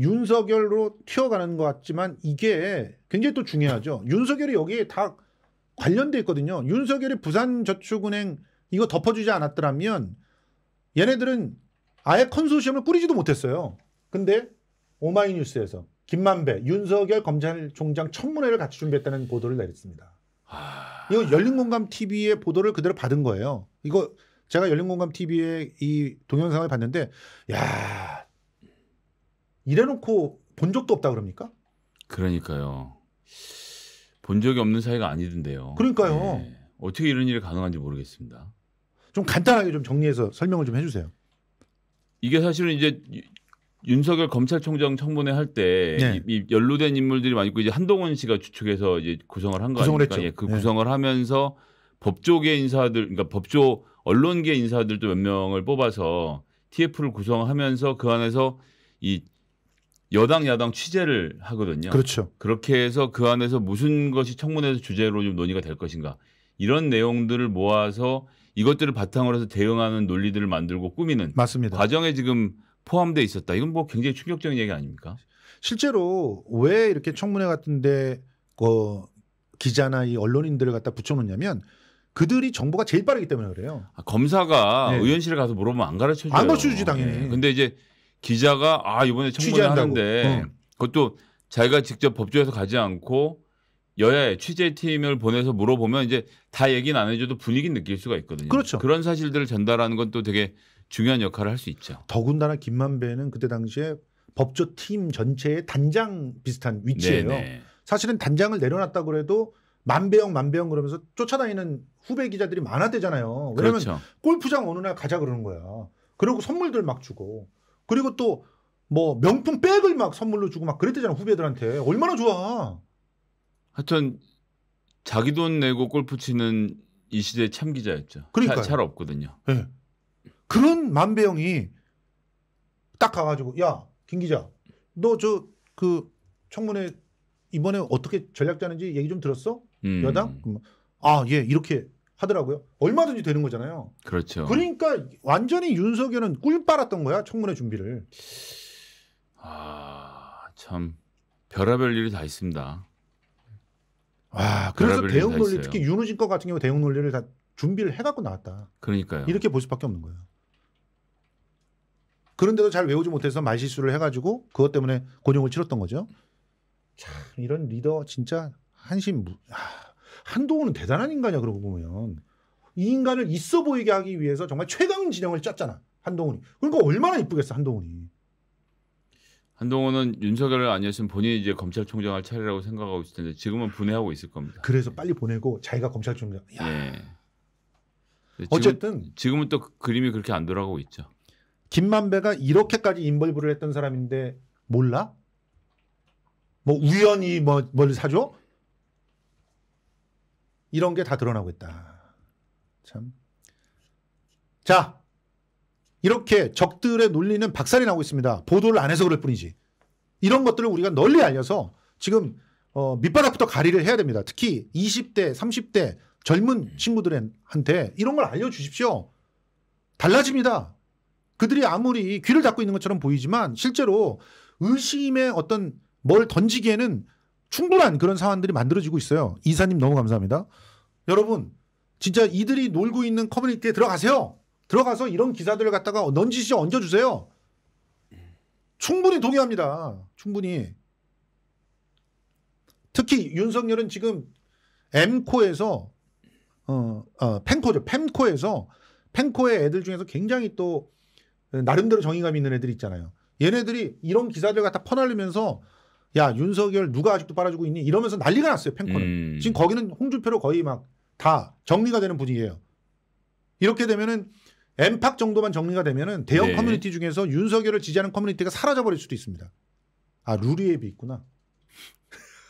윤석열로 튀어가는 것 같지만 이게 굉장히 또 중요하죠. 윤석열이 여기에 다 관련돼 있거든요. 윤석열이 부산저축은행 이거 덮어주지 않았더라면 얘네들은 아예 컨소시엄을 꾸리지도 못했어요. 근데 오마이뉴스에서 김만배, 윤석열 검찰총장 청문회를 같이 준비했다는 보도를 내렸습니다. 하... 아. 이거 열린공감TV의 보도를 그대로 받은 거예요. 이거 제가 열린공감TV의 이 동영상을 봤는데 야 이래놓고 본 적도 없다 그럽니까? 그러니까요. 본 적이 없는 사이가 아니던데요. 그러니까요. 네. 어떻게 이런 일이 가능한지 모르겠습니다. 좀 간단하게 좀 정리해서 설명을 좀 해주세요. 이게 사실은 이제 윤석열 검찰총장 청문회 할때 네. 연루된 인물들이 많이 있고 이제 한동훈 씨가 주축해서 이제 구성을 한거 니까죠 예, 그 네. 구성을 하면서 법조계 인사들, 그러니까 법조 언론계 인사들도 몇 명을 뽑아서 TF를 구성하면서 그 안에서 이 여당 야당 취재를 하거든요. 그렇죠. 그렇게 해서 그 안에서 무슨 것이 청문회에서 주제로 좀 논의가 될 것인가 이런 내용들을 모아서 이것들을 바탕으로 해서 대응하는 논리들을 만들고 꾸미는 맞습니다. 과정에 지금 포함돼 있었다. 이건 뭐 굉장히 충격적인 얘기 아닙니까? 실제로 왜 이렇게 청문회 같은데 어, 기자나 이 언론인들을 갖다 붙여놓냐면 그들이 정보가 제일 빠르기 때문에 그래요. 아, 검사가 네. 의원실에 가서 물어보면 안 가르쳐줘요. 안 가르쳐주지 당연히. 네. 근데 이제 기자가 아 이번에 청문회 하는데 어. 그것도 자기가 직접 법조에서 가지 않고 여야 의 취재팀을 보내서 물어보면 이제 다 얘기는 안 해줘도 분위기 느낄 수가 있거든요. 그렇죠. 그런 사실들을 전달하는 건 또 되게 중요한 역할을 할 수 있죠. 더군다나 김만배는 그때 당시에 법조 팀 전체의 단장 비슷한 위치예요. 네네. 사실은 단장을 내려놨다 그래도 만배영 만배영 그러면서 쫓아다니는 후배 기자들이 많아되잖아요. 왜냐면 그렇죠. 골프장 어느 날 가자 그러는 거야. 그리고 선물들 막 주고 그리고 또 뭐 명품 백을 막 선물로 주고 막 그랬대잖아 후배들한테 얼마나 좋아. 하여튼 자기 돈 내고 골프 치는 이 시대의 참기자였죠. 그러니까 잘 없거든요. 네. 그런 만배영이 딱 가가지고 야김 기자 너 저 그 청문회 이번에 어떻게 전략 짜는지 얘기 좀 들었어? 음. 여당? 아, 예, 이렇게 하더라고요. 얼마든지 되는 거잖아요. 그렇죠. 그러니까 완전히 윤석열은 꿀 빨았던 거야 청문회 준비를. 아 참 별의별 일이 다 있습니다. 아 그래서 대응 논리 있어요. 특히 윤호진 거 같은 경우 대응 논리를 다 준비를 해갖고 나왔다. 그러니까요. 이렇게 볼 수밖에 없는 거예요. 그런데도 잘 외우지 못해서 말실수를 해가지고 그것 때문에 고용을 치렀던 거죠. 참 이런 리더 진짜 한심 무... 하... 아. 한동훈은 대단한 인간이야 그러고 보면 이 인간을 있어 보이게 하기 위해서 정말 최강 진영을 짰잖아 한동훈이 그러니까 얼마나 이쁘겠어 한동훈이 한동훈은 윤석열 아니었으면 본인이 이제 검찰총장 할 차례라고 생각하고 있을 텐데 지금은 분해하고 있을 겁니다. 그래서 빨리 보내고 자기가 검찰총장. 야. 예. 어쨌든 지금은 또 그 그림이 그렇게 안 돌아가고 있죠. 김만배가 이렇게까지 인벌브를 했던 사람인데 몰라? 뭐 우연히 뭐 뭘 사줘? 이런 게 다 드러나고 있다. 참. 자, 이렇게 적들의 논리는 박살이 나고 있습니다. 보도를 안 해서 그럴 뿐이지. 이런 것들을 우리가 널리 알려서 지금 어, 밑바닥부터 가리를 해야 됩니다. 특히 20대, 30대 젊은 친구들한테 이런 걸 알려주십시오. 달라집니다. 그들이 아무리 귀를 닫고 있는 것처럼 보이지만 실제로 의심의 어떤 뭘 던지기에는 충분한 그런 사안들이 만들어지고 있어요. 이사님 너무 감사합니다. 여러분 진짜 이들이 놀고 있는 커뮤니티에 들어가세요. 들어가서 이런 기사들을 갖다가 넌지시 얹어주세요. 충분히 동의합니다. 충분히. 특히 윤석열은 지금 엠코에서 어, 어 펜코죠. 팬코에서팬코의 애들 중에서 굉장히 또 나름대로 정의감 있는 애들이 있잖아요. 얘네들이 이런 기사들 갖다 퍼날리면서 야 윤석열 누가 아직도 빨아주고 있니 이러면서 난리가 났어요 팬코는 음. 지금 거기는 홍준표로 거의 막 다 정리가 되는 분위기예요 이렇게 되면은 엠팍 정도만 정리가 되면은 대형 네. 커뮤니티 중에서 윤석열을 지지하는 커뮤니티가 사라져버릴 수도 있습니다 아 루리 앱이 있구나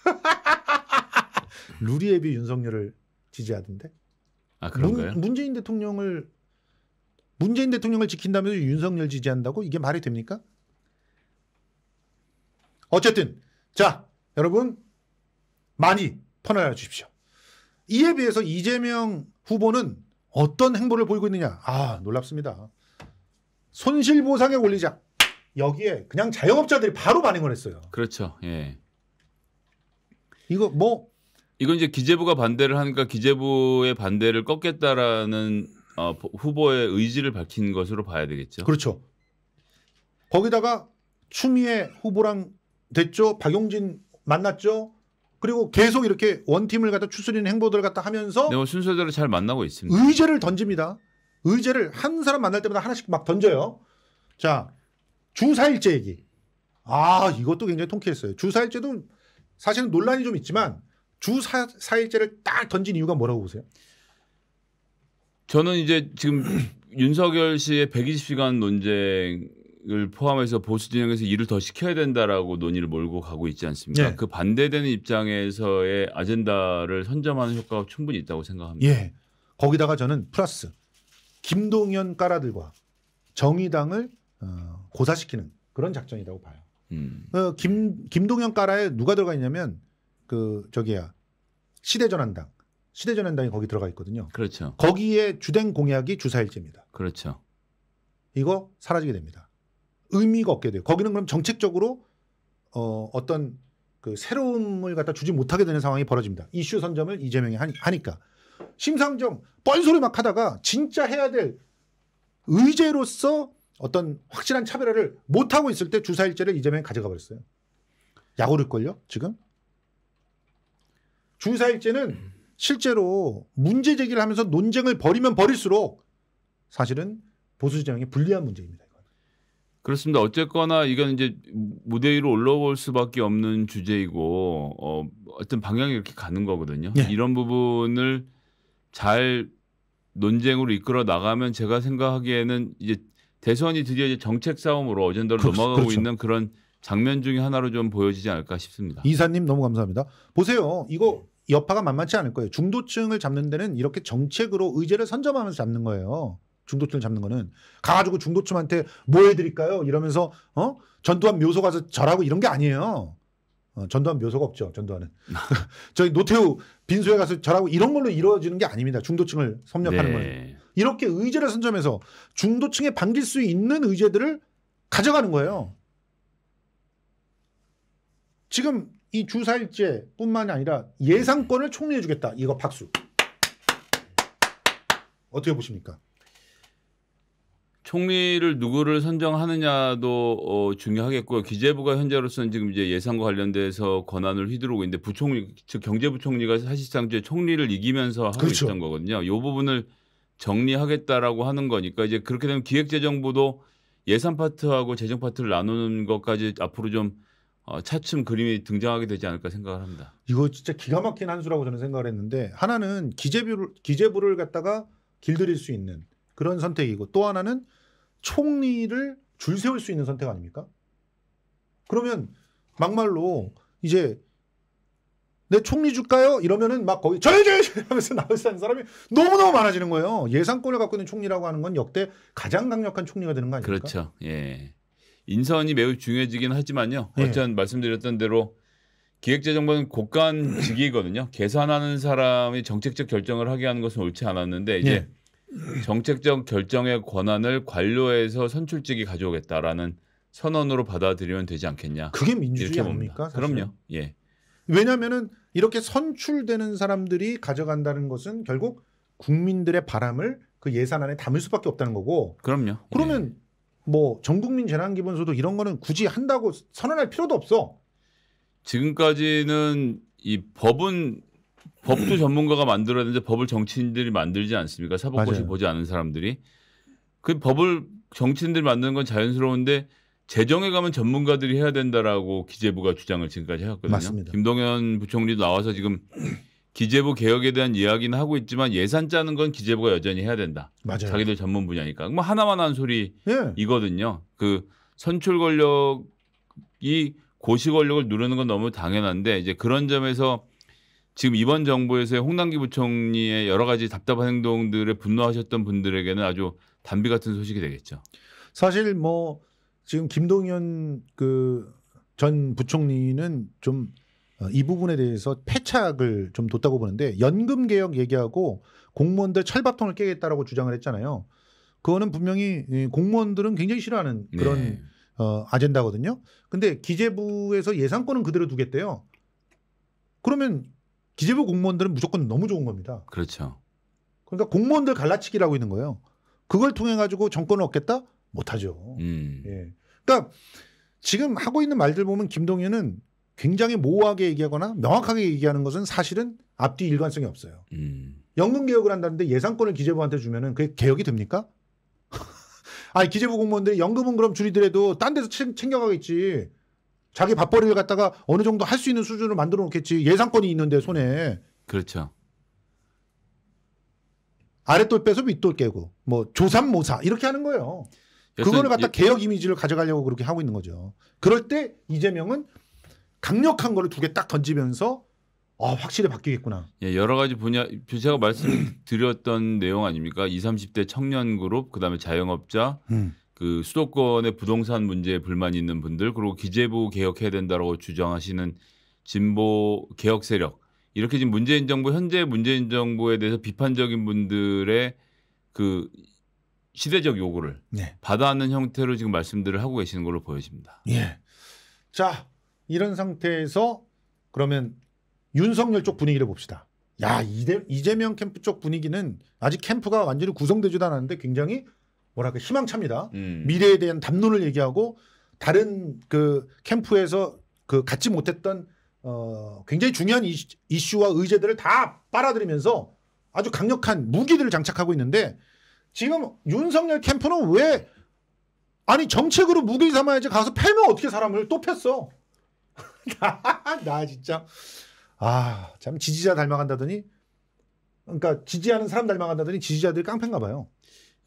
루리 앱이 윤석열을 지지하던데 아 그런가요? 문, 문재인 대통령을 문재인 대통령을 지킨다면서 윤석열 지지한다고 이게 말이 됩니까? 어쨌든 자, 여러분 많이 퍼여 주십시오. 이에 비해서 이재명 후보는 어떤 행보를 보이고 있느냐? 아, 놀랍습니다. 손실보상에올리자 여기에 그냥 자영업자들이 바로 반응을 했어요. 그렇죠. 예. 이거 뭐 이건 이제 기재부가 반대를 하니까 기재부의 반대를 꺾겠다라는 어, 후보의 의지를 밝힌 것으로 봐야 되겠죠. 그렇죠. 거기다가 추미애 후보랑 됐죠. 박용진 만났죠. 그리고 계속 이렇게 원팀을 갖다 추스리는 행보들을 갖다 하면서 네, 뭐 순서대로 잘 만나고 있습니다. 의제를 던집니다. 의제를 한 사람 만날 때마다 하나씩 막 던져요. 자, 주사일제 얘기. 아, 이것도 굉장히 통쾌했어요. 주사일제도 사실은 논란이 좀 있지만 주사일제를 딱 던진 이유가 뭐라고 보세요? 저는 이제 지금 윤석열 씨의 120시간 논쟁 을 포함해서 보수 진영에서 일을 더 시켜야 된다라고 논의를 몰고 가고 있지 않습니까? 예. 그 반대되는 입장에서의 아젠다를 선점하는 효과가 충분히 있다고 생각합니다. 예. 거기다가 저는 플러스 김동연 까라들과 정의당을 어, 고사시키는 그런 작전이라고 봐요. 음. 어, 김 김동연 까라에 누가 들어가 있냐면 그 저기야 시대전환당 시대전환당이 거기 들어가 있거든요. 그렇죠. 거기에 주된 공약이 주사일제입니다. 그렇죠. 이거 사라지게 됩니다. 의미가 없게 돼요. 거기는 그럼 정책적으로 어, 어떤 그 새로움을 갖다 주지 못하게 되는 상황이 벌어집니다. 이슈 선점을 이재명이 하니까. 심상정 뻔소리막 하다가 진짜 해야 될 의제로서 어떤 확실한 차별화를 못하고 있을 때 주사일제를 이재명이 가져가 버렸어요. 약오를걸요 지금? 주사일제는 실제로 문제 제기를 하면서 논쟁을 벌이면 벌일수록 사실은 보수 진영이 불리한 문제입니다. 그렇습니다. 어쨌거나 이건 이제 무대 위로 올라올 수밖에 없는 주제이고 어, 어떤 방향이 이렇게 가는 거거든요. 네. 이런 부분을 잘 논쟁으로 이끌어 나가면 제가 생각하기에는 이제 대선이 드디어 이제 정책 싸움으로 어젠다로 그렇, 넘어가고 그렇죠. 있는 그런 장면 중에 하나로 좀 보여지지 않을까 싶습니다. 이사님 너무 감사합니다. 보세요. 이거 여파가 만만치 않을 거예요. 중도층을 잡는 데는 이렇게 정책으로 의제를 선점하면서 잡는 거예요. 중도층을 잡는 거는 가가지고 중도층한테 뭐 해드릴까요? 이러면서 어 전두환 묘소 가서 절하고 이런 게 아니에요. 어, 전두환 묘소가 없죠. 전두환은 저희 노태우 빈소에 가서 절하고 이런 걸로 이루어지는 게 아닙니다. 중도층을 섭렵하는 네. 거는 이렇게 의제를 선점해서 중도층에 반길 수 있는 의제들을 가져가는 거예요. 지금 이주사일제뿐만이 아니라 예상권을 총리해주겠다. 이거 박수. 어떻게 보십니까? 총리를 누구를 선정하느냐도 어, 중요하겠고요. 기재부가 현재로서는 지금 이제 예산과 관련돼서 권한을 휘두르고 있는데 부총리 즉 경제부총리가 사실상 이제 총리를 이기면서 하고 그렇죠. 있던 거거든요. 요 부분을 정리하겠다라고 하는 거니까 이제 그렇게 되면 기획재정부도 예산 파트하고 재정 파트를 나누는 것까지 앞으로 좀 어, 차츰 그림이 등장하게 되지 않을까 생각을 합니다. 이거 진짜 기가 막힌 한 수라고 저는 생각을 했는데 하나는 기재부를 기재부를 갖다가 길들일 수 있는 그런 선택이고 또 하나는 총리를 줄 세울 수 있는 선택 아닙니까? 그러면 막말로 이제 내 총리 줄까요? 이러면은 막 거기 저요저요 하면서 나올 수 있는 사람이 너무너무 많아지는 거예요. 예상권을 갖고 있는 총리라고 하는 건 역대 가장 강력한 총리가 되는 거 아닙니까? 그렇죠. 예. 인선이 매우 중요해지긴 하지만요. 예. 어쨌든 말씀드렸던 대로 기획재정부는 고간 직위거든요. 계산하는 사람이 정책적 결정을 하게 하는 것은 옳지 않았는데 이제 예. 정책적 결정의 권한을 관료에서 선출직이 가져오겠다라는 선언으로 받아들이면 되지 않겠냐. 그게 민주주의 아닙니까? 그럼요. 예. 왜냐하면은 이렇게 선출되는 사람들이 가져간다는 것은 결국 국민들의 바람을 그 예산 안에 담을 수밖에 없다는 거고. 그럼요. 그러면 예. 뭐 전국민 재난기본소득 이런 거는 굳이 한다고 선언할 필요도 없어. 지금까지는 이 법은 법도 전문가가 만들어야 되는데 법을 정치인들이 만들지 않습니까? 사법고시 보지 않은 사람들이 그 법을 정치인들이 만드는 건 자연스러운데 재정에 가면 전문가들이 해야 된다라고 기재부가 주장을 지금까지 해왔거든요. 맞습니다. 김동연 부총리도 나와서 지금 기재부 개혁에 대한 이야기는 하고 있지만 예산 짜는 건 기재부가 여전히 해야 된다. 맞아요. 자기들 전문 분야니까. 뭐 하나만 한 소리이거든요. 예. 그 선출 권력이 고시 권력을 누르는 건 너무 당연한데 이제 그런 점에서 지금 이번 정부에서의 홍남기 부총리의 여러 가지 답답한 행동들에 분노하셨던 분들에게는 아주 단비 같은 소식이 되겠죠. 사실 뭐 지금 김동연 그전 부총리는 좀이 어, 부분에 대해서 패착을 좀 뒀다고 보는데 연금 개혁 얘기하고 공무원들 철밥통을 깨겠다라고 주장을 했잖아요. 그거는 분명히 예, 공무원들은 굉장히 싫어하는 그런 네. 어, 아젠다거든요. 근데 기재부에서 예산권은 그대로 두겠대요. 그러면 기재부 공무원들은 무조건 너무 좋은 겁니다. 그렇죠. 그러니까 공무원들 갈라치기라고 있는 거예요. 그걸 통해 가지고 정권을 얻겠다? 못하죠. 음. 예. 그러니까 지금 하고 있는 말들 보면 김동연은 굉장히 모호하게 얘기하거나 명확하게 얘기하는 것은 사실은 앞뒤 일관성이 없어요. 음. 연금 개혁을 한다는데 예산권을 기재부한테 주면은 그게 개혁이 됩니까? 아니 기재부 공무원들 연금은 그럼 줄이더라도 딴 데서 챙, 겨가겠지 자기 밥벌이를 갖다가 어느 정도 할 수 있는 수준을 만들어 놓겠지. 예상권이 있는데 손에. 그렇죠. 아랫돌 빼서 밑돌 깨고 뭐 조삼모사 이렇게 하는 거예요. 그거를 갖다 개혁 이미지를 가져가려고 그렇게 하고 있는 거죠. 그럴 때 이재명은 강력한 거를 두 개 딱 던지면서 아, 확실히 바뀌겠구나. 예, 여러 가지 분야 그 제가 말씀드렸던 내용 아닙니까? 20, 30대 청년 그룹, 그다음에 자영업자, 음. 그 수도권의 부동산 문제에 불만이 있는 분들 그리고 기재부 개혁해야 된다라고 주장하시는 진보 개혁 세력 이렇게 지금 문재인 정부 현재 문재인 정부에 대해서 비판적인 분들의 그 시대적 요구를 네. 받아안는 형태로 지금 말씀들을 하고 계시는 걸로 보여집니다. 예. 자 이런 상태에서 그러면 윤석열 쪽 분위기를 봅시다. 야 이재, 이재명 캠프 쪽 분위기는 아직 캠프가 완전히 구성되지도 않았는데 굉장히 뭐랄까 희망찹니다. 음. 미래에 대한 담론을 얘기하고 다른 그 캠프에서 그 갖지 못했던 어 굉장히 중요한 이슈와 의제들을 다 빨아들이면서 아주 강력한 무기들을 장착하고 있는데 지금 윤석열 캠프는 왜 아니 정책으로 무기 삼아야지 가서 패면 어떻게 사람을 또 팼어? 나 진짜 아참 지지자 닮아간다더니 그러니까 지지하는 사람 닮아간다더니 지지자들이 깡패인가 봐요.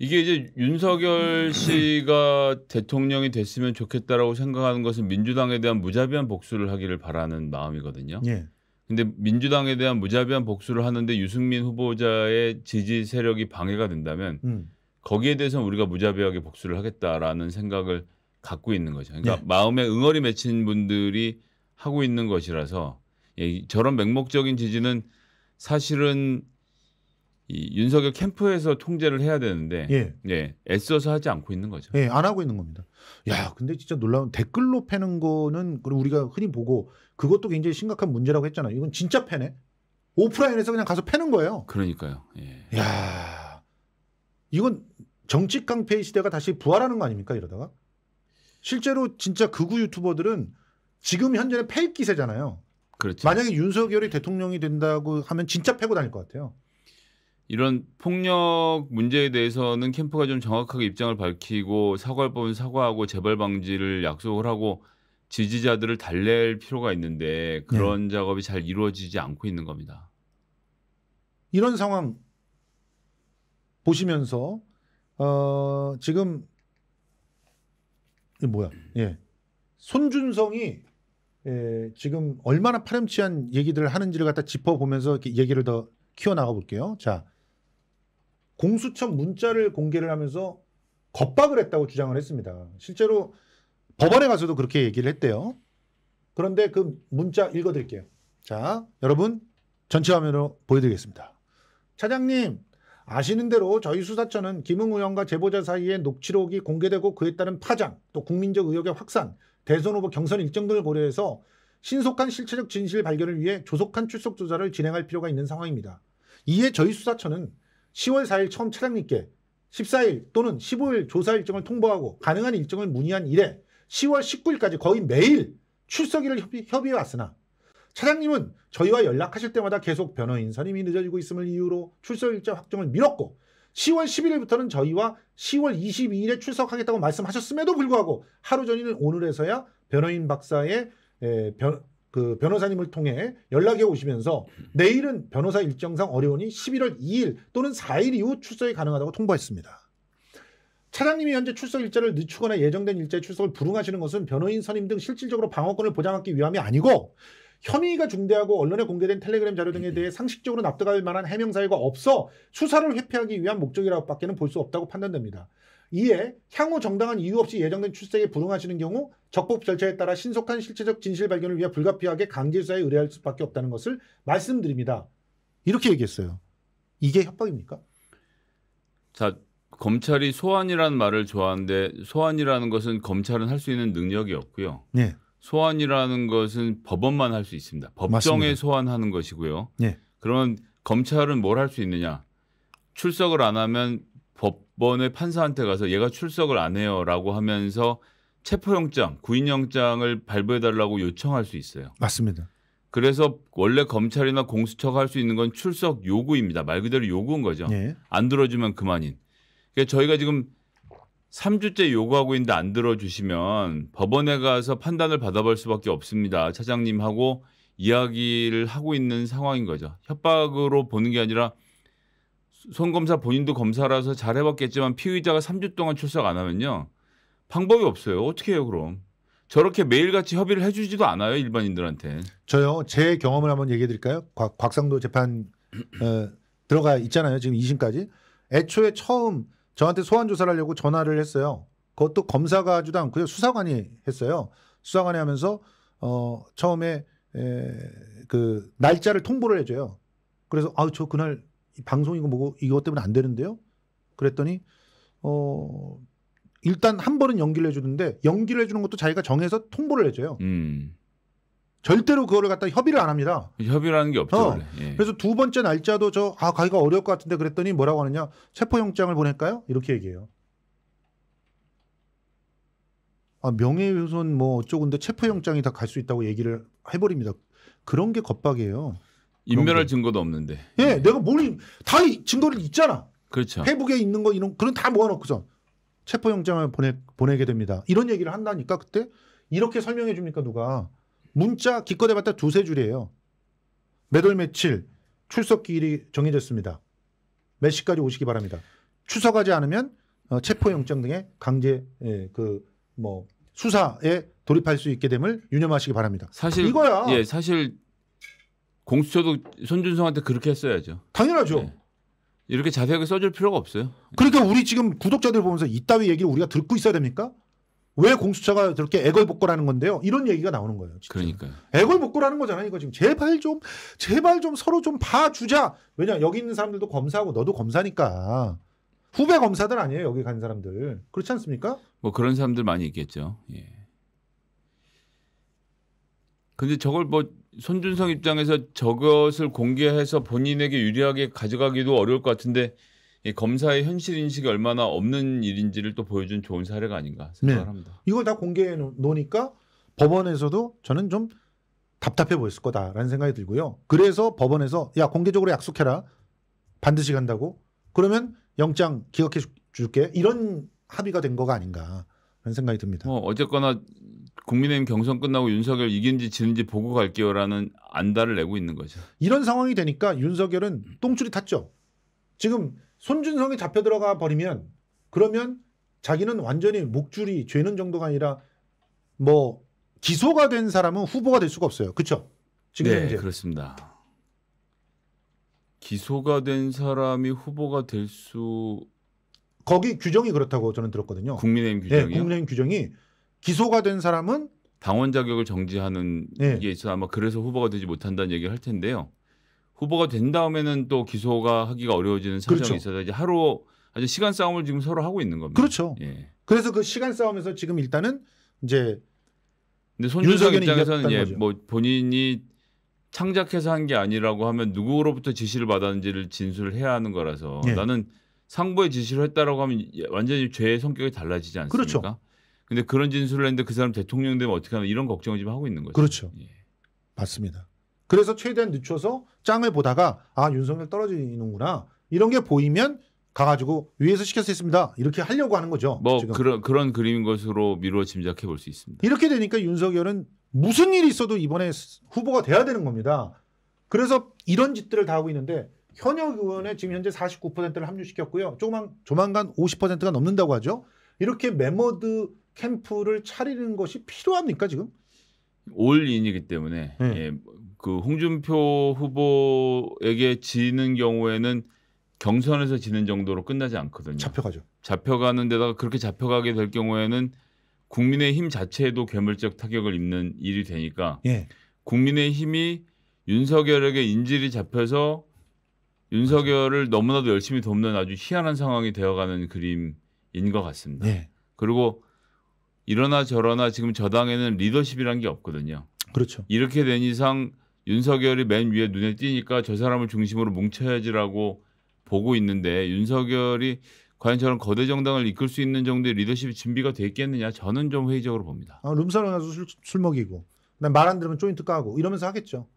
이게 이제 윤석열 씨가 대통령이 됐으면 좋겠다라고 생각하는 것은 민주당에 대한 무자비한 복수를 하기를 바라는 마음이거든요. 예. 근데 민주당에 대한 무자비한 복수를 하는데 유승민 후보자의 지지 세력이 방해가 된다면 음. 거기에 대해서 우리가 무자비하게 복수를 하겠다라는 생각을 갖고 있는 거죠. 그러니까 예. 마음에 응어리 맺힌 분들이 하고 있는 것이라서 예, 저런 맹목적인 지지는 사실은 이 윤석열 캠프에서 통제를 해야 되는데 예. 예, 애써서 하지 않고 있는 거죠. 예, 안 하고 있는 겁니다. 야, 근데 진짜 놀라운 댓글로 패는 거는 그리고 우리가 흔히 보고 그것도 굉장히 심각한 문제라고 했잖아요. 이건 진짜 패네. 오프라인에서 그냥 가서 패는 거예요. 그러니까요. 예. 야, 이건 정치 깡패 시대가 다시 부활하는 거 아닙니까 이러다가 실제로 진짜 극우 유튜버들은 지금 현재는 패 기세잖아요. 그렇죠. 만약에 윤석열이 대통령이 된다고 하면 진짜 패고 다닐 것 같아요. 이런 폭력 문제에 대해서는 캠프가 좀 정확하게 입장을 밝히고 사과할 법은 사과하고 재발 방지를 약속을 하고 지지자들을 달랠 필요가 있는데 그런 네. 작업이 잘 이루어지지 않고 있는 겁니다. 이런 상황 보시면서 어, 지금 이 뭐야? 예. 손준성이 예, 지금 얼마나 파렴치한 얘기들을 하는지를 갖다 짚어보면서 얘기를 더 키워나가 볼게요. 자, 공수처 문자를 공개를 하면서 겁박을 했다고 주장을 했습니다. 실제로 법원에 가서도 그렇게 얘기를 했대요. 그런데 그 문자 읽어드릴게요. 자, 여러분 전체 화면으로 보여드리겠습니다. 차장님, 아시는 대로 저희 수사처는 김웅 의원과 제보자 사이에 녹취록이 공개되고 그에 따른 파장, 또 국민적 의혹의 확산, 대선 후보 경선 일정 등을 고려해서 신속한 실체적 진실 발견을 위해 조속한 출석 조사를 진행할 필요가 있는 상황입니다. 이에 저희 수사처는 10월 4일 처음 차장님께 14일 또는 15일 조사 일정을 통보하고 가능한 일정을 문의한 이래 10월 19일까지 거의 매일 출석일을 협의, 협의해 왔으나 차장님은 저희와 연락하실 때마다 계속 변호인 선임이 늦어지고 있음을 이유로 출석일자 확정을 미뤘고 10월 11일부터는 저희와 10월 22일에 출석하겠다고 말씀하셨음에도 불구하고 하루 전인 오늘에서야 변호인 박사의 에, 변, 그 변호사님을 통해 연락이 오시면서 내일은 변호사 일정상 어려우니 11월 2일 또는 4일 이후 출석이 가능하다고 통보했습니다. 차장님이 현재 출석 일자를 늦추거나 예정된 일자에 출석을 불응하시는 것은 변호인 선임 등 실질적으로 방어권을 보장하기 위함이 아니고 혐의가 중대하고 언론에 공개된 텔레그램 자료 등에 대해 상식적으로 납득할 만한 해명 사유가 없어 수사를 회피하기 위한 목적이라고밖에는 볼 수 없다고 판단됩니다. 이에 향후 정당한 이유 없이 예정된 출석에 불응하시는 경우 적법 절차에 따라 신속한 실체적 진실 발견을 위해 불가피하게 강제 수사에 의뢰할 수밖에 없다는 것을 말씀드립니다. 이렇게 얘기했어요. 이게 협박입니까? 자, 검찰이 소환이라는 말을 좋아하는데 소환이라는 것은 검찰은 할 수 있는 능력이 없고요. 네. 소환이라는 것은 법원만 할 수 있습니다. 법정에 맞습니다. 소환하는 것이고요. 네. 그러면 검찰은 뭘 할 수 있느냐? 출석을 안 하면 법원의 판사한테 가서 얘가 출석을 안 해요라고 하면서 체포영장, 구인영장을 발부해달라고 요청할 수 있어요. 맞습니다. 그래서 원래 검찰이나 공수처가 할 수 있는 건 출석 요구입니다. 말 그대로 요구인 거죠. 예. 안 들어주면 그만인. 그러니까 저희가 지금 3주째 요구하고 있는데 안 들어주시면 법원에 가서 판단을 받아볼 수밖에 없습니다. 차장님하고 이야기를 하고 있는 상황인 거죠. 협박으로 보는 게 아니라 손검사 본인도 검사라서 잘 해봤겠지만 피의자가 3주 동안 출석 안 하면요. 방법이 없어요. 어떻게 해요, 그럼? 저렇게 매일같이 협의를 해주지도 않아요, 일반인들한테. 저요, 제 경험을 한번 얘기해 드릴까요? 곽, 상도 재판 어, 들어가 있잖아요, 지금 2심까지. 애초에 처음 저한테 소환 조사를 하려고 전화를 했어요. 그것도 검사가 하지도 않고요, 수사관이 했어요. 수사관이 하면서 어, 처음에 에, 그 날짜를 통보를 해줘요. 그래서 아우 저 그날 이방송이거 뭐고 이것 때문에 안 되는데요. 그랬더니 어 일단 한 번은 연기를 해주는데 연기를 해주는 것도 자기가 정해서 통보를 해줘요. 음. 절대로 그거를 갖다 협의를 안 합니다. 협의라는 게 없죠. 어. 예. 그래서 두 번째 날짜도 저 아 가기가 어려울 것 같은데 그랬더니 뭐라고 하느냐 체포영장을 보낼까요? 이렇게 얘기해요. 아 명예훼손 뭐 어쩌고인데 체포영장이 다 갈 수 있다고 얘기를 해버립니다. 그런 게 겁박이에요. 인멸할 증거도 없는데. 예, 네. 내가 뭘다 증거를 있잖아. 그렇죠. 페북에 있는 거 이런 그런 다 모아놓고서 체포영장을 보내 보내게 됩니다. 이런 얘기를 한다니까 그때 이렇게 설명해 줍니까 누가 문자 기껏 해봤다 두세 줄이에요. 매월 며칠 출석기일이 정해졌습니다. 몇 시까지 오시기 바랍니다. 출석하지 않으면 어, 체포영장 등의 강제 예, 그뭐 수사에 돌입할 수 있게 됨을 유념하시기 바랍니다. 사실 이거야. 예, 사실 공수처도 손준성한테 그렇게 했어야죠. 당연하죠. 네. 이렇게 자세하게 써줄 필요가 없어요. 그러니까 우리 지금 구독자들 보면서 이따위 얘기를 우리가 듣고 있어야 됩니까? 왜 공수처가 저렇게 애걸복걸하는 건데요? 이런 얘기가 나오는 거예요. 진짜. 그러니까요. 애걸복걸하는 거잖아요. 이거 지금 제발 좀 제발 좀 서로 좀 봐주자. 왜냐 여기 있는 사람들도 검사하고 너도 검사니까 후배 검사들 아니에요 여기 간 사람들 그렇지 않습니까? 뭐 그런 사람들 많이 있겠죠. 예. 근데 저걸 뭐 손준성 입장에서 저것을 공개해서 본인에게 유리하게 가져가기도 어려울 것 같은데 이 검사의 현실 인식이 얼마나 없는 일인지를 또 보여준 좋은 사례가 아닌가 생각합니다. 네. 을 이걸 다 공개해 놓으니까 법원에서도 저는 좀 답답해 보였을 거다라는 생각이 들고요. 그래서 법원에서 야 공개적으로 약속해라 반드시 간다고 그러면 영장 기각해 줄게 이런 합의가 된 거가 아닌가. 그런 생각이 듭니다. 어, 어쨌거나 국민의힘 경선 끝나고 윤석열 이긴지 지는지 보고 갈게요라는 안달을 내고 있는 거죠. 이런 상황이 되니까 윤석열은 똥줄이 탔죠. 지금 손준성이 잡혀 들어가 버리면 그러면 자기는 완전히 목줄이 죄는 정도가 아니라 뭐 기소가 된 사람은 후보가 될 수가 없어요. 그렇죠? 지금 네, 현재. 그렇습니다. 기소가 된 사람이 후보가 될 수 거기 규정이 그렇다고 저는 들었거든요. 국민의힘 네, 규정이요. 네, 국민의힘 규정이 기소가 된 사람은 당원 자격을 정지하는 네. 게 있어 아마 그래서 후보가 되지 못한다는 얘기를 할 텐데요. 후보가 된 다음에는 또 기소가 하기가 어려워지는 사정이 그렇죠. 있어서 이제 하루 아주 시간 싸움을 지금 서로 하고 있는 겁니다. 그렇죠. 예. 그래서 그 시간 싸움에서 지금 일단은 이제 근데 손준석 입장에서는 예, 거뭐 본인이 창작해서 한 게 아니라고 하면 누구로부터 지시를 받았는지를 진술을 해야 하는 거라서 예. 나는 상부의 지시를 했다라고 하면 완전히 죄의 성격이 달라지지 않습니까? 그렇죠. 근데 그런 진술을 했는데 그 사람 대통령 되면 어떻게 하면 이런 걱정을 지금 하고 있는 거죠. 그렇죠. 예. 맞습니다. 그래서 최대한 늦춰서 짱을 보다가 아 윤석열 떨어지는구나 이런 게 보이면 가가지고 위에서 시켜서 했습니다 이렇게 하려고 하는 거죠. 뭐 지금. 그런 그런 그림인 것으로 미루어 짐작해 볼 수 있습니다. 이렇게 되니까 윤석열은 무슨 일이 있어도 이번에 후보가 돼야 되는 겁니다. 그래서 이런 짓들을 다 하고 있는데 현역 의원의 지금 현재 49%를 합류시켰고요. 조만 조만간 50%가 넘는다고 하죠. 이렇게 메모드 캠프를 차리는 것이 필요합니까 지금? 올인이기 때문에 네. 예, 그 홍준표 후보에게 지는 경우에는 경선에서 지는 정도로 끝나지 않거든요. 잡혀가죠. 잡혀가는 데다가 그렇게 잡혀가게 될 경우에는 국민의 힘 자체에도 괴물적 타격을 입는 일이 되니까 예. 국민의 힘이 윤석열에게 인질이 잡혀서 윤석열을 너무나도 열심히 돕는 아주 희한한 상황이 되어가는 그림인 것 같습니다. 예. 그리고 이러나 저러나 지금 저당에는 리더십이란 게 없거든요. 그렇죠. 이렇게 된 이상 윤석열이 맨 위에 눈에 띄니까 저 사람을 중심으로 뭉쳐야지라고 보고 있는데 윤석열이 과연 저런 거대 정당을 이끌 수 있는 정도의 리더십이 준비가 돼 있겠느냐 저는 좀 회의적으로 봅니다. 아, 룸사롱 에서 술, 술 먹이고 난 말 안 들으면 조인트 까고 이러면서 하겠죠.